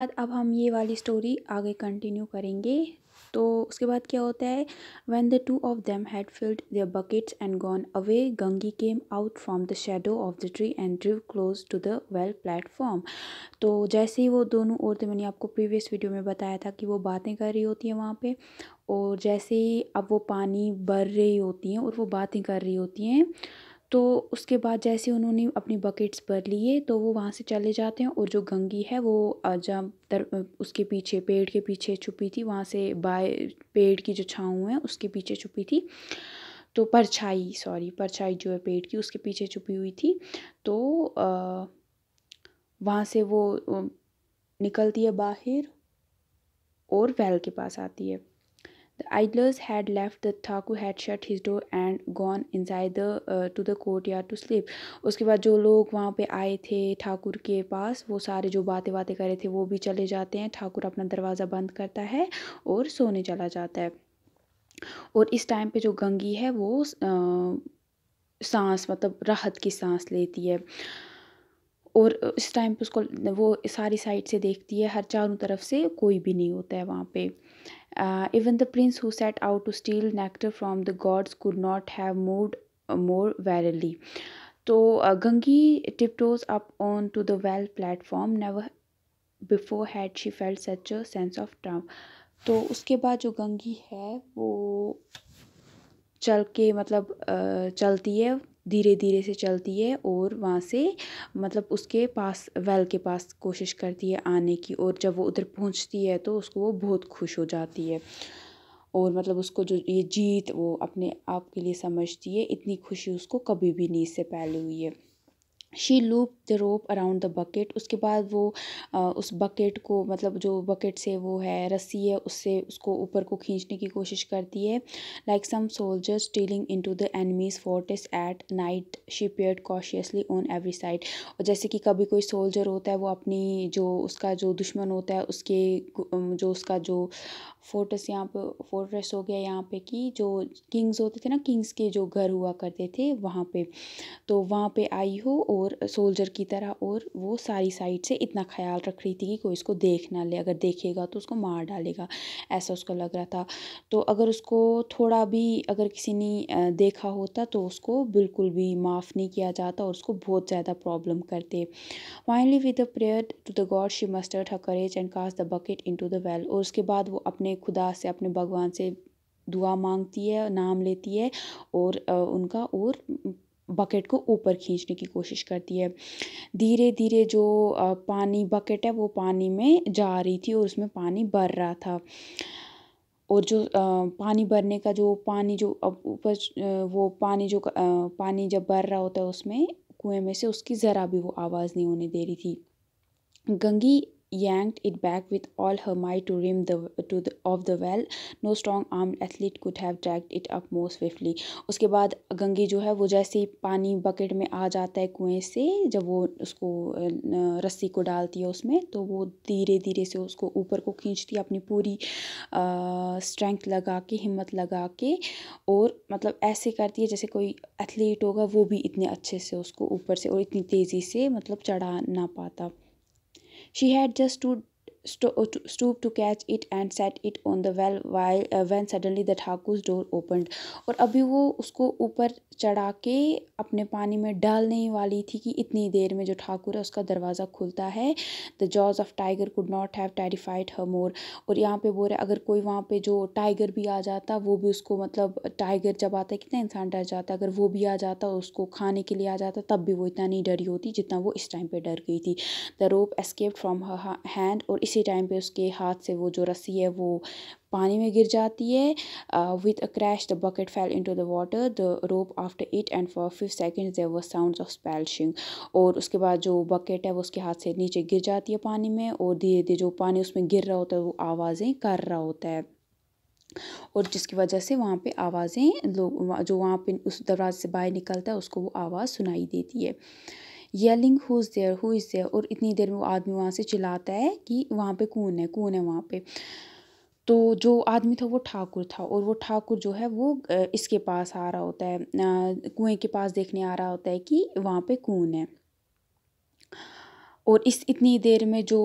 बाद अब हम ये वाली स्टोरी आगे कंटिन्यू करेंगे तो उसके बाद क्या होता है when the two of them had filled their buckets and gone away Gangi came out from the shadow of the tree and drew close to the well platform तो जैसे ही वो दोनों औरतें मैंने आपको प्रीवियस वीडियो में बताया था कि वो बातें कर रही होती हैं वहाँ पे और जैसे ही अब वो पानी भर रही होती हैं और वो बातें कर रही होती हैं तो उसके बाद जैसे उन्होंने अपनी बकेट्स भर लिए तो वो वहाँ से चले जाते हैं और जो गंगी है वो जहाँ दर उसके पीछे पेड़ के पीछे छुपी थी वहाँ से बाय पेड़ की जो छाँव है उसके पीछे छुपी थी तो परछाई सॉरी परछाई जो है पेड़ की उसके पीछे छुपी हुई थी तो वहाँ से वो निकलती है बाहर और वैल के पास आती है The idlers had left. The thaku had shut his door and gone inside the uh, to the courtyard to sleep. उसके बाद जो लोग वहाँ पे आए थे ठाकुर के पास वो सारे जो बातें बातें कर रहे थे वो भी चले जाते हैं ठाकुर अपना दरवाज़ा बंद करता है और सोने चला जाता है और इस टाइम पे जो गंगी है वो आ, सांस मतलब राहत की सांस लेती है और इस टाइम पे उसको वो सारी साइड से देखती है हर चारों तरफ से कोई भी नहीं होता है वहाँ पे Uh, even the prince who set out to steal nectar from the gods could not have moved more warily. So uh, Gangi tiptoes up on to the well platform. Never before had she felt such a sense of triumph. तो उसके बाद जो गंगी है वो चल के मतलब चलती है धीरे धीरे से चलती है और वहाँ से मतलब उसके पास वेल के पास कोशिश करती है आने की और जब वो उधर पहुँचती है तो उसको वो बहुत खुश हो जाती है और मतलब उसको जो ये जीत वो अपने आप के लिए समझती है इतनी खुशी उसको कभी भी नहीं इससे पहले हुई है she loop the rope around the bucket उसके बाद वो उस बकेट को मतलब जो बकेट से वो है रस्सी है उससे उसको ऊपर को खींचने की कोशिश करती है like some soldiers stealing into the enemy's fortress at night she peered cautiously on every side और जैसे कि कभी कोई सोल्जर होता है वो अपनी जो उसका जो दुश्मन होता है उसके जो उसका जो फोर्टस यहाँ पे फोर्ट्रेस हो गया यहाँ पे कि जो किंग्स होते थे ना किंग्स के जो घर हुआ करते थे वहाँ पे तो वहाँ पे आई हो और और सोल्जर की तरह और वो सारी साइड से इतना ख्याल रख रही थी कि कोई उसको देख ना ले अगर देखेगा तो उसको मार डालेगा ऐसा उसको लग रहा था तो अगर उसको थोड़ा भी अगर किसी ने देखा होता तो उसको बिल्कुल भी माफ़ नहीं किया जाता और उसको बहुत ज़्यादा प्रॉब्लम करते finally with the prayer to the god she mustered her courage and cast the bucket into the well और उसके बाद वो अपने खुदा से अपने भगवान से दुआ मांगती है नाम लेती है और उनका और बकेट को ऊपर खींचने की कोशिश करती है धीरे धीरे जो पानी बकेट है वो पानी में जा रही थी और उसमें पानी भर रहा था और जो पानी भरने का जो पानी जो ऊपर वो पानी जो पानी जब भर रहा होता है उसमें कुएं में से उसकी ज़रा भी वो आवाज़ नहीं होने दे रही थी Gangi yanked it back with all her might to rim the to the of the well no strong armed athlete could have dragged it up more swiftly उसके बाद गंगी जो है वो जैसे ही पानी बकेट में आ जाता है कुएं से जब वो उसको रस्सी को डालती है उसमें तो वो धीरे धीरे से उसको ऊपर को खींचती है अपनी पूरी स्ट्रेंथ लगा के हिम्मत लगा के और मतलब ऐसे करती है जैसे कोई एथलीट होगा वो भी इतने अच्छे से उसको ऊपर से और इतनी तेज़ी से मतलब चढ़ा ना पाता She had just two Uh, stooped to catch it and set it on the well while uh, when suddenly the thaku's door opened और अभी वो उसको ऊपर चढ़ा के अपने पानी में डालने वाली थी कि इतनी देर में जो ठाकुर है उसका दरवाज़ा खुलता है the jaws of tiger could not have terrified her more और यहाँ पे बोल रहे अगर कोई वहाँ पे जो टाइगर भी आ जाता वो भी उसको मतलब टाइगर जब आता है कितना इंसान डर जाता है अगर वो भी आ जाता उसको खाने के लिए आ जाता तब भी वो इतना नहीं डरी होती जितना वो इस टाइम पर डर गई थी the rope escape from hand और इसी उसी टाइम पे उसके हाथ से वो जो रस्सी है वो पानी में गिर जाती है with a crash the bucket fell into the water the rope after it and for fifth second there were sound of splashing और उसके बाद जो बकेट है वो उसके हाथ से नीचे गिर जाती है पानी में और धीरे धीरे जो पानी उसमें गिर रहा होता है वो आवाज़ें कर रहा होता है और जिसकी वजह से वहाँ पे आवाज़ें लोग जो वहाँ पे उस दरवाजे से बाहर निकलता है उसको वो आवाज़ सुनाई देती है yelling who is there who is there और इतनी देर में वो आदमी वहाँ से चिल्लाता है कि वहाँ पे कौन है कौन है वहाँ पे तो जो आदमी था वो ठाकुर था और वो ठाकुर जो है वो इसके पास आ रहा होता है कुएँ के पास देखने आ रहा होता है कि वहाँ पे कौन है और इस इतनी देर में जो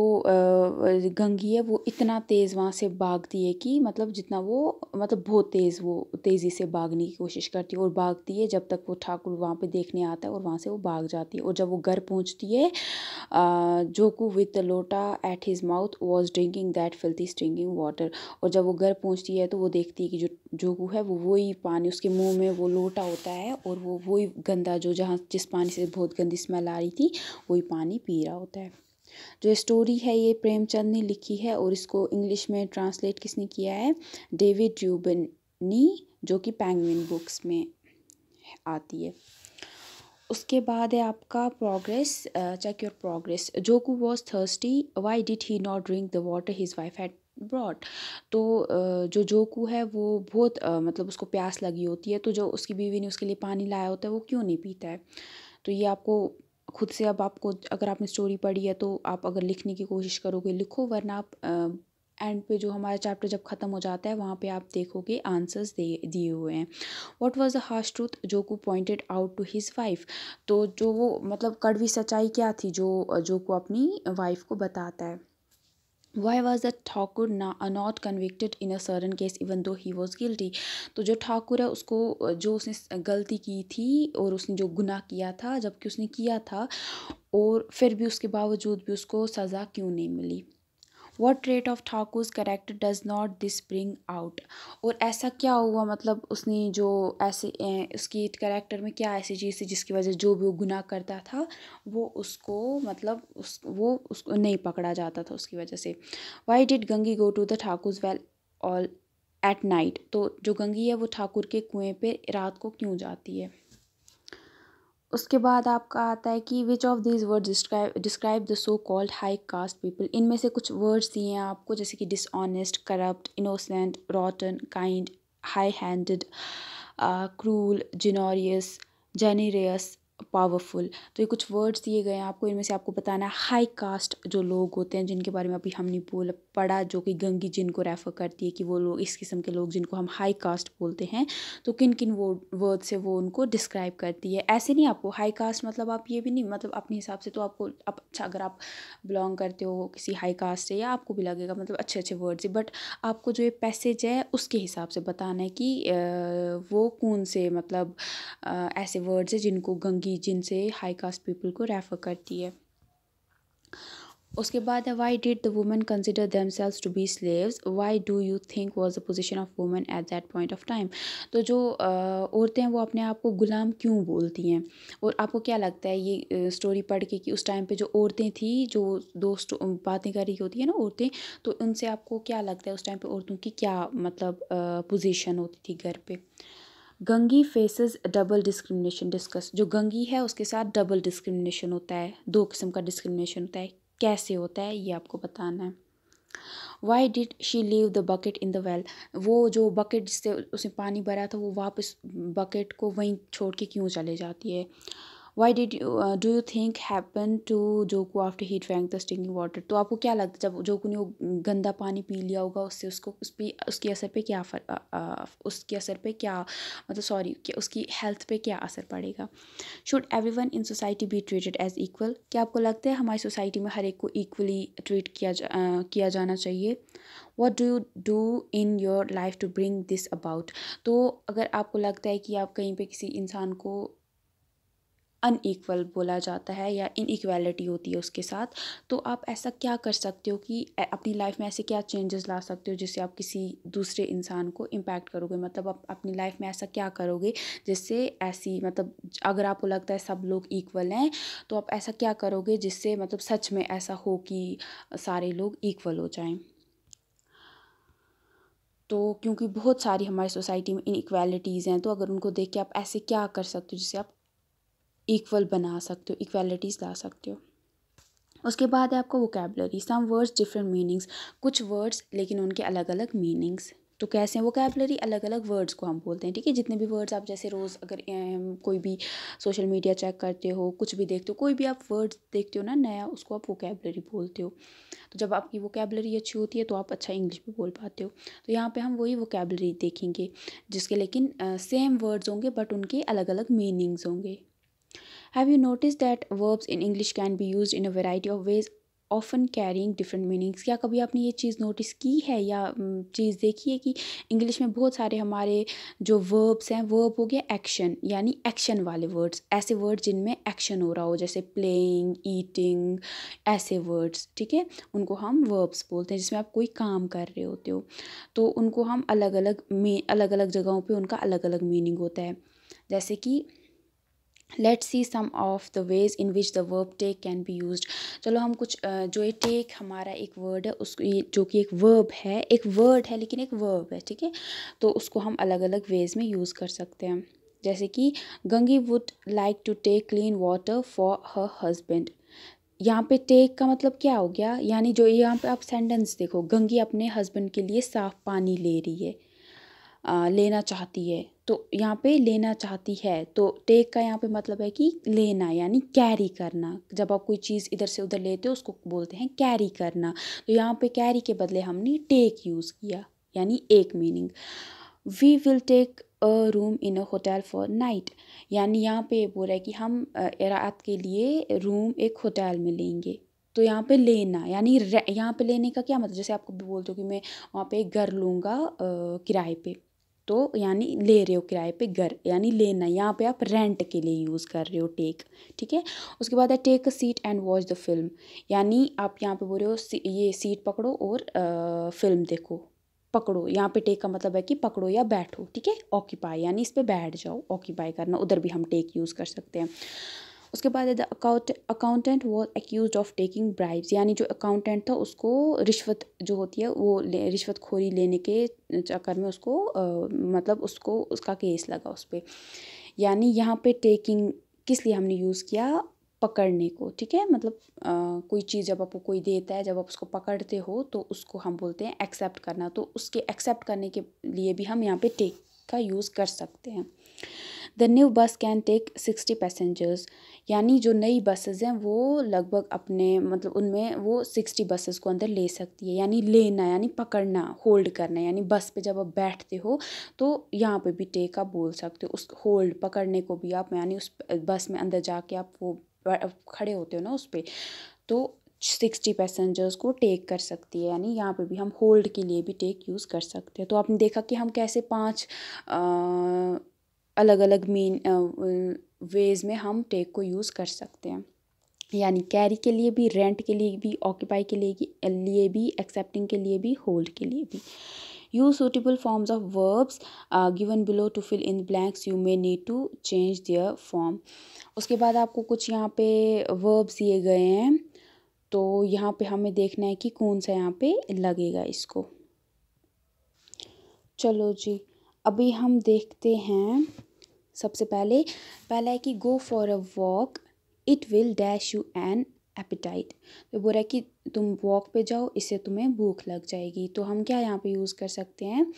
गंगी है वो इतना तेज़ वहाँ से भागती है कि मतलब जितना वो मतलब बहुत तेज़ वो तेज़ी से भागने की कोशिश करती है और भागती है जब तक वो ठाकुर वहाँ पे देखने आता है और वहाँ से वो भाग जाती है और जब वो घर पहुँचती है Jokhu with lota at his mouth was drinking that filthy stinking water और जब वो घर पहुँचती है तो वो देखती है कि जो जोकू है वो वही पानी उसके मुँह में वो लोटा होता है और वो वही गंदा जो जहाँ जिस पानी से बहुत गंदी स्मेल आ रही थी वही पानी पी रहा होता होता है जो स्टोरी है ये प्रेमचंद ने लिखी है और इसको इंग्लिश में ट्रांसलेट किसने किया है डेविड यूबन जो कि पैंगविन बुक्स में आती है उसके बाद है आपका progress check your progress Jokhu was thirsty why did he not drink the water his wife had brought तो जो जोकू है वो बहुत मतलब उसको प्यास लगी होती है तो जो उसकी बीवी ने उसके लिए पानी लाया होता है वो क्यों नहीं पीता है तो ये आपको खुद से अब आपको अगर आपने स्टोरी पढ़ी है तो आप अगर लिखने की कोशिश करोगे लिखो वरना आप एंड पे जो हमारा चैप्टर जब ख़त्म हो जाता है वहाँ पे आप देखोगे आंसर्स दे दिए हुए हैं what was the harsh truth Jokhu pointed out to his wife तो जो वो मतलब कड़वी सच्चाई क्या थी जो जो को अपनी वाइफ को बताता है वाई वॉज दैट ठाकुर ना not convicted in a certain case even though he was guilty तो जो ठाकुर है उसको uh, जो उसने गलती की थी और उसने जो गुनाह किया था जबकि उसने किया था और फिर भी उसके बावजूद भी उसको सज़ा क्यों नहीं मिली what trait of Thakur character does not this bring out और ऐसा क्या हुआ मतलब उसने जो ऐसे उसकी करेक्टर में क्या ऐसी चीज़ थी जिसकी वजह से जो भी वो गुनाह करता था वो उसको मतलब उस वो उसको नहीं पकड़ा जाता था उसकी वजह से why did Gangi go to the Thakur well all at night तो जो गंगी है वो ठाकुर के कुएं पे रात को क्यों जाती है उसके बाद आपका आता है कि which of these word describe describe the so called high caste people इनमें से कुछ वर्ड्स दिए हैं आपको जैसे कि dishonest corrupt innocent rotten kind high handed cruel generous generous powerful तो ये कुछ वर्ड्स दिए गए हैं आपको इनमें से आपको बताना है हाई कास्ट जो लोग होते हैं जिनके बारे में अभी हमने बोल पढ़ा जो कि गंगी जिनको रेफ़र करती है कि वो लोग इस किस्म के लोग जिनको हम हाई कास्ट बोलते हैं तो किन किन वो वर्ड से वो उनको डिस्क्राइब करती है ऐसे नहीं आपको हाई कास्ट मतलब आप ये भी नहीं मतलब अपने हिसाब से तो आपको आप अच्छा अगर आप बिलोंग करते हो किसी हाई कास्ट से या आपको भी लगेगा मतलब अच्छे अच्छे वर्ड्स बट आपको जो ये पैसेज है उसके हिसाब से बताना है कि वो कौन से मतलब ऐसे वर्ड्स है जिनको गंगी थी जिनसे हाई कास्ट पीपल को रेफ़र करती है उसके बाद है why did the women consider themselves to be slaves why do you think was the position of women at that point of time तो जो औरतें हैं वो अपने आप को गुलाम क्यों बोलती हैं और आपको क्या लगता है ये स्टोरी पढ़ के कि उस टाइम पे जो औरतें थी जो दोस्त बातें कर रही होती है ना औरतें तो उनसे आपको क्या लगता है उस टाइम पे औरतों की क्या मतलब पोजिशन होती थी घर पर Gangi faces double discrimination discuss जो गंगी है उसके साथ डबल डिस्क्रिमिनेशन होता है दो किस्म का डिस्क्रिमिनेशन होता है कैसे होता है ये आपको बताना है why did she leave the bucket in the well वो जो बकेट जिससे उसने पानी भरा था वो वापस बकेट को वहीं छोड़ के क्यों चले जाती है why did you do you think happen to Jokhu after he drank the stinking water तो आपको क्या लगता है जब जोकू ने वो गंदा पानी पी लिया होगा उससे उसको उस पर उसके असर पर क्या फर, आ, आ, उसके असर पर क्या मतलब सॉरी उसकी हेल्थ पर क्या असर पड़ेगा should everyone in society be treated as equal क्या आपको लगता है हमारी सोसाइटी में हर एक को इक्वली ट्रीट किया जा, आ, किया जाना चाहिए what do you do in your life to bring this about तो अगर आपको लगता है कि आप कहीं पर किसी इंसान को अनईक्वल बोला जाता है या इनइक्वालिटी होती है उसके साथ तो आप ऐसा क्या कर सकते हो कि अपनी लाइफ में ऐसे क्या चेंजेस ला सकते हो जिससे आप किसी दूसरे इंसान को इम्पैक्ट करोगे मतलब आप अपनी लाइफ में ऐसा क्या करोगे जिससे ऐसी मतलब अगर आपको लगता है सब लोग इक्वल हैं तो आप ऐसा क्या करोगे जिससे मतलब सच में ऐसा हो कि सारे लोग इक्वल हो जाएं तो क्योंकि बहुत सारी हमारी सोसाइटी में इनइक्वालिटीज़ हैं तो अगर उनको देख के आप ऐसे क्या कर सकते हो जिससे आप इक्वल बना सकते हो इक्वलिटीज ला सकते हो उसके बाद है आपको vocabulary some words different meanings कुछ वर्ड्स लेकिन उनके अलग अलग मीनिंग्स तो कैसे हैं वोकेबलरी अलग अलग वर्ड्स को हम बोलते हैं ठीक है जितने भी वर्ड्स आप जैसे रोज़ अगर कोई भी सोशल मीडिया चेक करते हो कुछ भी देखते हो कोई भी आप वर्ड्स देखते हो ना नया उसको आप वोकेबलरी बोलते हो तो जब आपकी वोकेबलरी अच्छी होती है तो आप अच्छा इंग्लिश भी बोल पाते हो तो यहाँ पर हम वही वोकेबलरी देखेंगे जिसके लेकिन सेम वर्ड्स होंगे बट उनके अलग अलग मीनिंग्स होंगे Have you noticed that verbs in English can be used in a variety of ways? Often carrying different meanings क्या कभी आपने ये चीज़ नोटिस की है या चीज़ देखी है कि इंग्लिश में बहुत सारे हमारे जो वर्ब्स हैं वर्ब हो गया एक्शन यानी एक्शन वाले वर्ड्स ऐसे वर्ड जिनमें एक्शन हो रहा हो जैसे प्लेइंग ईटिंग ऐसे वर्ड्स ठीक है उनको हम वर्ब्स बोलते हैं जिसमें आप कोई काम कर रहे होते हो तो उनको हम अलग अलग अलग अलग जगहों पर उनका अलग अलग मीनिंग होता है जैसे कि let's see some of the ways in which the verb take can be use चलो हम कुछ जो ये टेक हमारा एक वर्ड है उसको जो कि एक वर्ब है एक वर्ड है लेकिन एक वर्ब है ठीक है तो उसको हम अलग अलग वेज़ में यूज़ कर सकते हैं जैसे कि Gangi would like to take clean water for her husband यहाँ पे टेक का मतलब क्या हो गया यानी जो यहाँ पे आप सेंटेंस देखो गंगी अपने हस्बैंड के लिए साफ़ पानी ले रही है आ, लेना चाहती है तो यहाँ पे लेना चाहती है तो टेक का यहाँ पे मतलब है कि लेना यानी कैरी करना जब आप कोई चीज़ इधर से उधर लेते हो उसको बोलते हैं कैरी करना तो यहाँ पे कैरी के बदले हमने टेक यूज़ किया यानी एक meaning we will take a room in a hotel for night यानी यहाँ पे बोल रहा है कि हम रात के लिए रूम एक होटल में लेंगे तो यहाँ पे लेना यानी यहाँ पे लेने का क्या मतलब जैसे आपको बोलते हो कि मैं वहाँ पे एक घर लूँगा किराए पे तो यानी ले रहे हो किराए पे घर यानी लेना यहाँ पे आप रेंट के लिए यूज़ कर रहे हो टेक ठीक है उसके बाद है take a seat and watch the film यानी आप यहाँ पे बोल रहे हो ये सीट पकड़ो और आ, फिल्म देखो पकड़ो यहाँ पे टेक का मतलब है कि पकड़ो या बैठो ठीक है ऑक्यूपाई यानी इस पर बैठ जाओ ऑक्यूपाई करना उधर भी हम टेक यूज़ कर सकते हैं उसके बाद the account accountant was accuse of taking bribes यानी जो अकाउंटेंट था उसको रिश्वत जो होती है वो ले, रिश्वतखोरी लेने के चक्कर में उसको आ, मतलब उसको उसका केस लगा उस पर यानी यहाँ पे टेकिंग किस लिए हमने यूज़ किया पकड़ने को ठीक है मतलब आ, कोई चीज़ जब आपको कोई देता है जब आप उसको पकड़ते हो तो उसको हम बोलते हैं एक्सेप्ट करना तो उसके एक्सेप्ट करने के लिए भी हम यहाँ पे टेक का यूज़ कर सकते हैं the new bus can take sixty passengers यानी जो नई बसेज़ हैं वो लगभग अपने मतलब उनमें वो सिक्सटी बसेज़ को अंदर ले सकती है यानी लेना यानी पकड़ना होल्ड करना यानी बस पे जब आप बैठते हो तो यहाँ पे भी टेक आप बोल सकते हो उस होल्ड पकड़ने को भी आप यानी उस बस में अंदर जाके आप वो खड़े होते हो ना उस पर तो सिक्सटी पैसेंजर्स को टेक कर सकती है यानी यहाँ पे भी हम होल्ड के लिए भी टेक यूज़ कर सकते हैं तो आपने देखा कि हम कैसे पाँच अलग अलग मीन वेज़ में हम टेक को यूज़ कर सकते हैं यानी कैरी के लिए भी रेंट के लिए भी ऑक्यूपाई के लिए लिए भी एक्सेप्टिंग के लिए भी होल्ड के लिए भी you suitable forms of verbs given below to fill in blanks you may need to change their form उसके बाद आपको कुछ यहाँ पे वर्ब्स दिए गए हैं तो यहाँ पे हमें देखना है कि कौन सा यहाँ पे लगेगा इसको चलो जी अभी हम देखते हैं सबसे पहले पहला है कि go for a walk it will dash you an appetite तो बोल रहा है कि तुम वॉक पे जाओ इससे तुम्हें भूख लग जाएगी तो हम क्या यहाँ पे यूज़ कर सकते हैं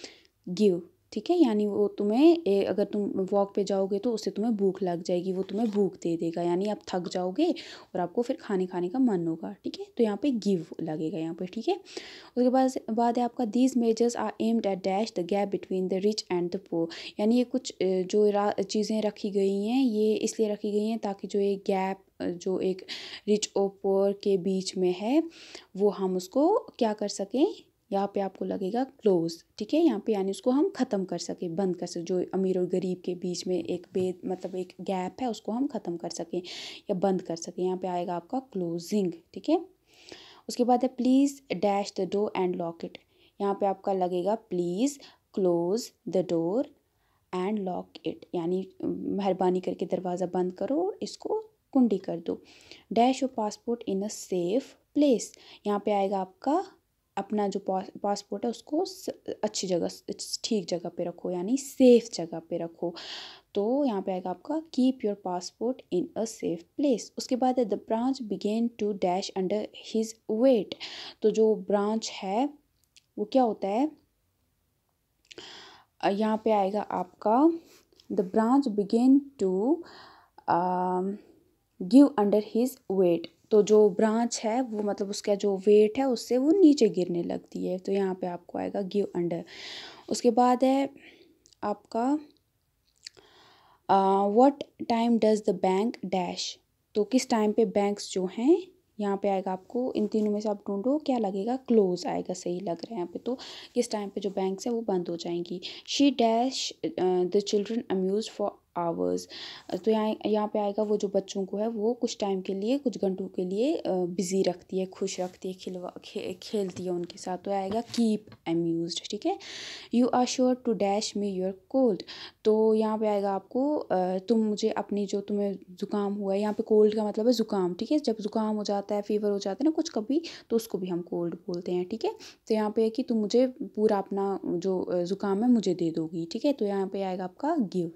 गिव ठीक है यानी वो तुम्हें अगर तुम वॉक पे जाओगे तो उससे तुम्हें भूख लग जाएगी वो तुम्हें भूख दे देगा यानी आप थक जाओगे और आपको फिर खाने खाने का मन होगा ठीक है तो यहाँ पे गिव लगेगा यहाँ पे ठीक है उसके बाद बाद है आपका these measures are aimed at dash the gap between the rich and the poor यानी ये कुछ जो चीज़ें रखी गई हैं ये इसलिए रखी गई हैं ताकि जो ये गैप जो एक रिच और पोअर के बीच में है वो हम उसको क्या कर सकें यहाँ पे आपको लगेगा क्लोज ठीक है यहाँ पे यानी उसको हम ख़त्म कर सकें बंद कर सकें जो अमीर और गरीब के बीच में एक बेद मतलब एक गैप है उसको हम ख़त्म कर सकें या बंद कर सकें यहाँ पे आएगा आपका क्लोजिंग ठीक है उसके बाद है please dash the door and lock it यहाँ पे आपका लगेगा please close the door and lock it यानी मेहरबानी करके दरवाज़ा बंद करो और इसको कुंडी कर दो डैश और passport in a safe place यहाँ पे आएगा आपका अपना जो पासपोर्ट है उसको अच्छी जगह ठीक जगह पे रखो यानी सेफ़ जगह पे रखो तो यहाँ पे आएगा आपका keep your passport in a safe place उसके बाद है the branch began to dash under his weight तो जो ब्रांच है वो क्या होता है यहाँ पे आएगा आपका the branch began to give under his weight तो जो ब्रांच है वो मतलब उसका जो वेट है उससे वो नीचे गिरने लगती है तो यहाँ पे आपको आएगा गिव अंडर उसके बाद है आपका what time does the bank dash तो किस टाइम पे बैंक्स जो हैं यहाँ पे आएगा आपको इन तीनों में से आप ढूंढो क्या लगेगा क्लोज आएगा सही लग रहा है यहाँ पे तो किस टाइम पे जो बैंक्स है वो बंद हो जाएंगी she dash the children amuse for hours तो यहाँ यहाँ पे आएगा वो जो बच्चों को है वो कुछ टाइम के लिए कुछ घंटों के लिए बिज़ी रखती है खुश रखती है खिलवा खे, खेलती है उनके साथ तो आएगा कीप एम्यूज ठीक है you are sure to dash me your cold तो यहाँ पे आएगा आपको तुम मुझे अपनी जो तुम्हें ज़ुकाम हुआ है यहाँ पे कोल्ड का मतलब है ज़ुकाम ठीक है जब ज़ुकाम हो जाता है फीवर हो जाता है ना कुछ कभी तो उसको भी हम कोल्ड बोलते हैं ठीक है तो यहाँ पे है कि तुम मुझे पूरा अपना जो ज़ुकाम है मुझे दे दोगी ठीक है तो यहाँ पे आएगा आपका गिव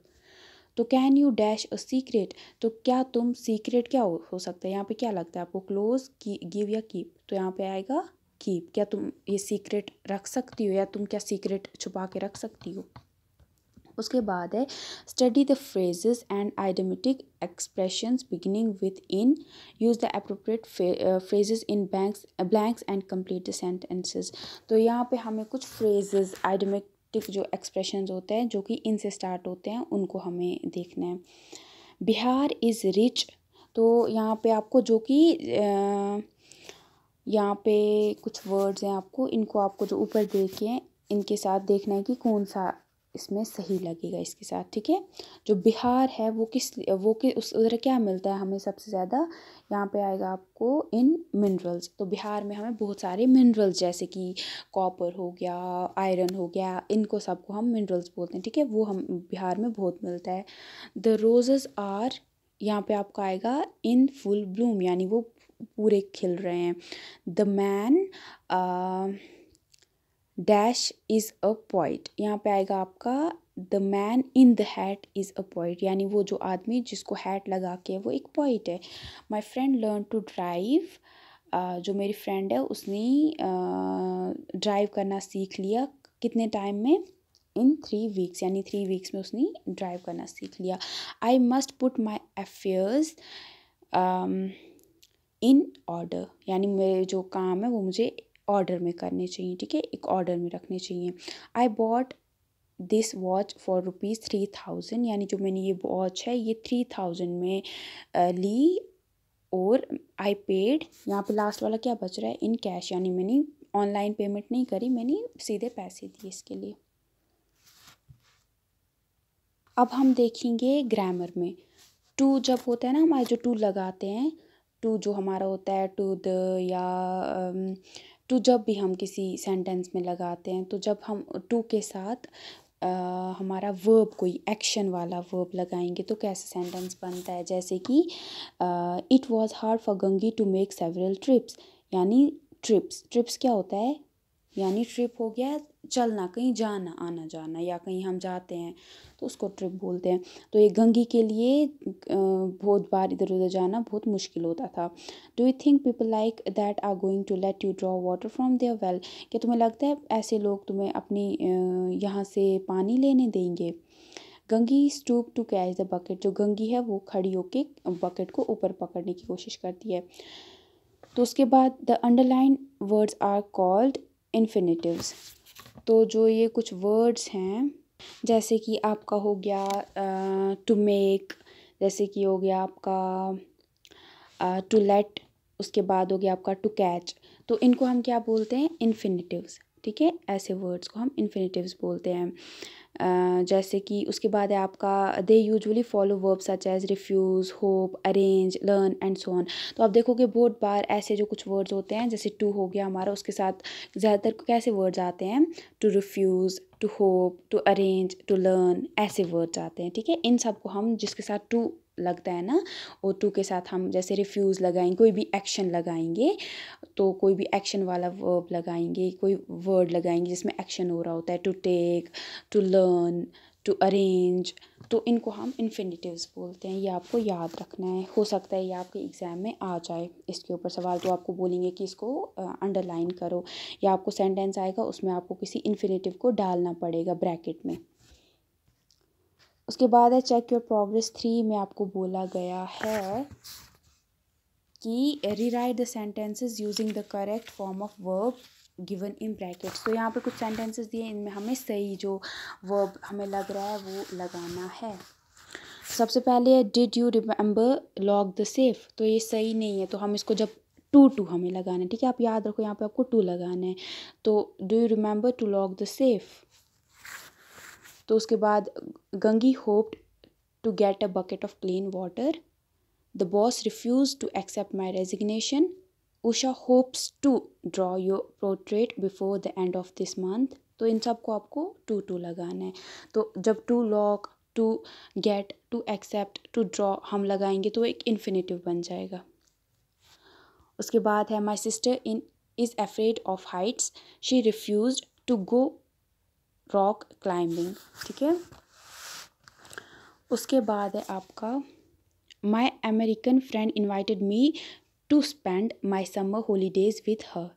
तो can you dash a secret तो क्या तुम सीक्रेट क्या हो, हो सकता है यहाँ पे क्या लगता है आपको क्लोज की गिव या कीप तो यहाँ पे आएगा कीप क्या तुम ये सीक्रेट रख सकती हो या तुम क्या सीक्रेट छुपा के रख सकती हो उसके बाद है study the phrases and idiomatic expressions beginning with in use the appropriate phrases in banks blanks and complete the sentences तो यहाँ पे हमें कुछ फ्रेजेस आइडेमिक पोएटिक जो एक्सप्रेशन होते हैं जो कि इनसे स्टार्ट होते हैं उनको हमें देखना है बिहार इज़ रिच तो यहाँ पे आपको जो कि यहाँ पे कुछ वर्ड्स हैं आपको इनको आपको जो ऊपर देखिए इनके साथ देखना है कि कौन सा इसमें सही लगेगा इसके साथ ठीक है जो बिहार है वो किस वो कि उस उधर क्या मिलता है हमें सबसे ज़्यादा यहाँ पे आएगा आपको इन मिनरल्स तो बिहार में हमें बहुत सारे मिनरल्स जैसे कि कॉपर हो गया आयरन हो गया इनको सबको हम मिनरल्स बोलते हैं ठीक है वो हम बिहार में बहुत मिलता है द रोज़ आर यहाँ पर आपका आएगा इन फुल ब्लूम यानी वो पूरे खिल रहे हैं the man dash is a poet यहाँ पे आएगा आपका the man in the hat is a poet यानी वो जो आदमी जिसको हैट लगा के वो एक पॉइट है my friend learn to drive जो मेरी फ्रेंड है उसने ड्राइव uh, करना सीख लिया कितने टाइम में इन थ्री वीक्स यानी थ्री वीक्स में उसने ड्राइव करना सीख लिया I must put my affairs in order यानी मेरे जो काम है वो मुझे ऑर्डर में करने चाहिए ठीक है एक ऑर्डर में रखने चाहिए I bought this watch for rupees three thousand यानी जो मैंने ये वॉच है ये थ्री थाउजेंड में ली और आई पेड यहाँ पे लास्ट वाला क्या बच रहा है इन कैश यानी मैंने ऑनलाइन पेमेंट नहीं करी मैंने सीधे पैसे दिए इसके लिए अब हम देखेंगे ग्रामर में टू जब होता है ना हमारे जो टू लगाते हैं टू जो हमारा होता है टू द या टू तो जब भी हम किसी सेंटेंस में लगाते हैं तो जब हम टू के साथ आ, हमारा वर्ब कोई एक्शन वाला वर्ब लगाएंगे तो कैसे सेंटेंस बनता है जैसे कि it was hard for Gangi to make several trips यानी ट्रिप्स ट्रिप्स क्या होता है यानी ट्रिप हो गया चलना कहीं जाना आना जाना या कहीं हम जाते हैं तो उसको ट्रिप बोलते हैं तो ये गंगी के लिए बहुत बार इधर उधर जाना बहुत मुश्किल होता था do you think people like that are going to let you draw water from their well क्या तुम्हें लगता है ऐसे लोग तुम्हें अपनी यहाँ से पानी लेने देंगे Gangi stoop to catch the bucket जो गंगी है वो खड़ी होके बकेट को ऊपर पकड़ने की कोशिश करती है तो उसके बाद the underline words are called infinitives तो जो ये कुछ वर्ड्स हैं जैसे कि आपका हो गया टू मेक जैसे कि हो गया आपका टू लेट उसके बाद हो गया आपका टू कैच तो इनको हम क्या बोलते हैं इन्फिनेटिव्स ठीक है ऐसे वर्ड्स को हम इन्फिनेटिव्स बोलते हैं जैसे कि उसके बाद है आपका they usually follow verb such as refuse hope arrange learn and so on तो आप देखोगे बहुत बार ऐसे जो कुछ वर्ड्स होते हैं जैसे टू हो गया हमारा उसके साथ ज़्यादातर कैसे वर्ड्स आते हैं to refuse to hope to arrange to learn ऐसे वर्ड्स आते हैं ठीक है इन सब को हम जिसके साथ टू लगता है ना ओ टू के साथ हम जैसे रिफ्यूज़ लगाएंगे कोई भी एक्शन लगाएंगे तो कोई भी एक्शन वाला वर्ब लगाएंगे कोई वर्ड लगाएंगे जिसमें एक्शन हो रहा होता है to take to learn to arrange तो इनको हम इन्फिनिटिव्स बोलते हैं ये आपको याद रखना है हो सकता है ये आपके एग्ज़ाम में आ जाए इसके ऊपर सवाल तो आपको बोलेंगे कि इसको अंडरलाइन करो या आपको सेंटेंस आएगा उसमें आपको किसी इन्फिनेटिव को डालना पड़ेगा ब्रैकेट में उसके बाद है चेक योर प्रोग्रेस थ्री में आपको बोला गया है कि rewrite the sentences using the correct form of verb given in brackets तो यहाँ पे कुछ सेंटेंसेस दिए इनमें हमें सही जो वर्ब हमें लग रहा है वो लगाना है सबसे पहले है did you remember lock the safe तो ये सही नहीं है तो हम इसको जब टू टू हमें लगाना है ठीक है आप याद रखो यहाँ पे आपको टू लगाना है तो do you remember to lock the safe तो उसके बाद Gangi hoped to get a bucket of clean water the boss refuse to accept my resignation Usha hopes to draw your portrait before the end of this month तो इन सब को आपको to to लगाना है तो जब to lock to get to accept to draw हम लगाएंगे तो एक इन्फिनेटिव बन जाएगा उसके बाद है my sister in is afraid of heights she refuse to go rock climbing ठीक है उसके बाद है आपका my American friend invited me to spend my summer holidays with her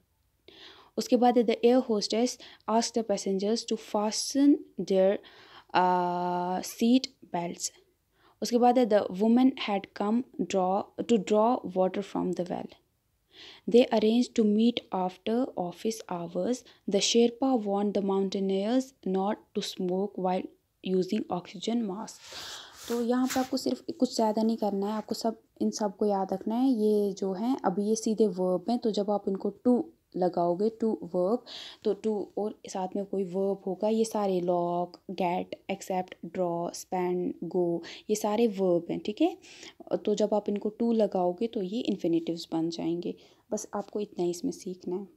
उसके बाद the air hostess ask the passengers to fasten their seat belt उसके बाद है the women had come draw to draw water from the well They arranged to meet after office hours. The Sherpa warned the mountaineers not to smoke while using oxygen mask तो यहाँ पर आपको सिर्फ कुछ ज़्यादा नहीं करना है आपको सब इन सब को याद रखना है ये जो है अभी ये सीधे वर्ब हैं तो जब आप इनको टू लगाओगे टू वर्ब तो टू और साथ में कोई वर्ब होगा ये सारे lock get accept draw spend go ये सारे वर्ब हैं ठीक है तो जब आप इनको टू लगाओगे तो ये इन्फिनेटिवस बन जाएंगे बस आपको इतना ही इसमें सीखना है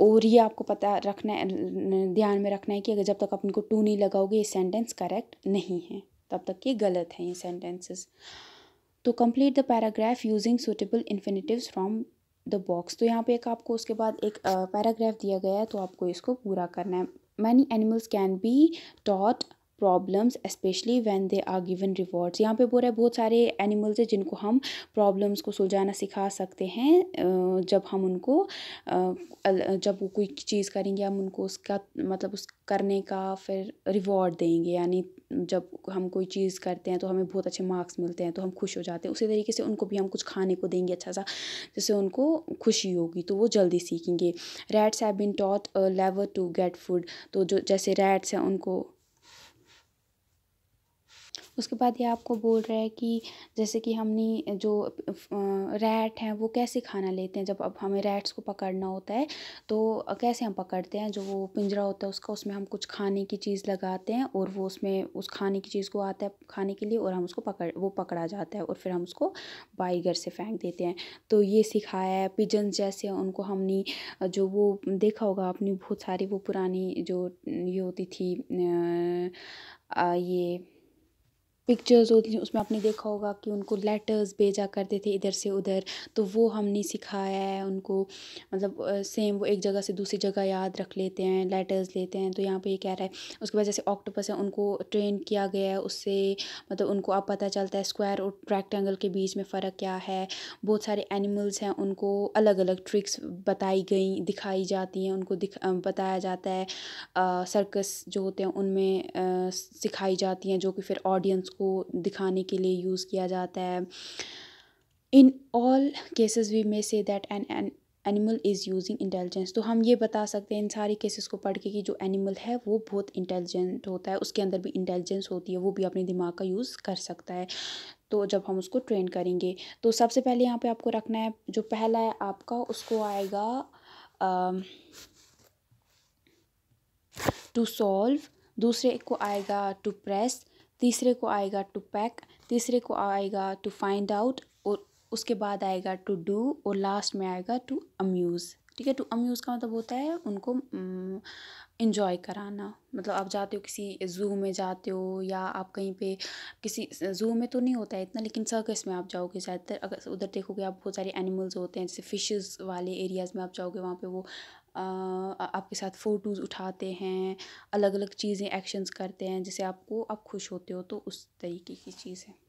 और ये आपको पता रखना है ध्यान में रखना है कि अगर जब तक आप इनको टू नहीं लगाओगे ये सेंटेंस करेक्ट नहीं है तब तक ये गलत है ये सेंटेंसेस तो complete the paragraph using suitable infinitives from the box तो यहाँ पे एक आपको उसके बाद एक पैराग्राफ दिया गया है तो आपको इसको पूरा करना है many animals can be taught problems specially when they are given rewards यहाँ पे बोल रहा है बहुत सारे एनिमल्स हैं जिनको हम प्रॉब्लम्स को सुलझाना सिखा सकते हैं जब हम उनको जब वो कोई चीज़ करेंगे हम उनको उसका मतलब उस करने का फिर रिवॉर्ड देंगे यानी जब हम कोई चीज़ करते हैं तो हमें बहुत अच्छे मार्क्स मिलते हैं तो हम खुश हो जाते हैं उसी तरीके से उनको भी हम कुछ खाने को देंगे अच्छा सा जिससे उनको खुशी होगी तो वो जल्दी सीखेंगे rats have been taught lever to get food तो जो जैसे रैट्स हैं उनको उसके बाद ये आपको बोल रहा है कि जैसे कि हमने जो रैट हैं वो कैसे खाना लेते हैं जब अब हमें रैट्स को पकड़ना होता है तो कैसे हम पकड़ते हैं जो वो पिंजरा होता है उसका उसमें हम कुछ खाने की चीज़ लगाते हैं और वो उसमें उस खाने की चीज़ को आता है खाने के लिए और हम उसको पकड़ वो पकड़ा जाता है और फिर हम उसको बाइगर से फेंक देते हैं तो ये सिखाया है पिजन जैसे उनको हमने जो वो देखा होगा अपनी बहुत सारी वो पुरानी जो ये होती थी आ, ये पिक्चर्स होती हैं उसमें आपने देखा होगा कि उनको लेटर्स भेजा करते थे इधर से उधर तो वो हमने सिखाया है उनको मतलब सेम वो एक जगह से दूसरी जगह याद रख लेते हैं लेटर्स लेते हैं तो यहाँ पे ये कह रहा है उसके बाद जैसे ऑक्टोपस है उनको ट्रेन किया गया है उससे मतलब उनको अब पता चलता है स्क्वायर और रेक्टेंगल के बीच में फ़र्क क्या है बहुत सारे एनिमल्स हैं उनको अलग अलग ट्रिक्स बताई गई दिखाई जाती हैं उनको बताया जाता है सर्कस जो होते हैं उनमें सिखाई जाती हैं जो कि फिर ऑडियंस उसको दिखाने के लिए यूज़ किया जाता है in all cases we may say that an an animal is using intelligence तो हम ये बता सकते हैं इन सारी केसेस को पढ़ के कि जो एनिमल है वो बहुत इंटेलिजेंट होता है उसके अंदर भी इंटेलिजेंस होती है वो भी अपने दिमाग का यूज़ कर सकता है तो जब हम उसको ट्रेन करेंगे तो सबसे पहले यहाँ पे आपको रखना है जो पहला है आपका उसको आएगा टू सॉल्व दूसरे को आएगा टू प्रेस तीसरे को आएगा टू पैक तीसरे को आएगा टू फाइंड आउट और उसके बाद आएगा टू डू और लास्ट में आएगा टू अम्यूज़ ठीक है टू अम्यूज़ का मतलब होता है उनको इन्जॉय कराना मतलब आप जाते हो किसी ज़ू में जाते हो या आप कहीं पे किसी ज़ू में तो नहीं होता है इतना लेकिन सर्कस में आप जाओगे ज़्यादातर अगर उधर देखोगे आप बहुत सारे एनिमल्स होते हैं जैसे फिशेस वाले एरियाज़ में आप जाओगे वहाँ पे वो आपके साथ फ़ोटोज़ उठाते हैं अलग अलग चीज़ें एक्शन्स करते हैं जिससे आपको आप खुश होते हो तो उस तरीके की चीज़ है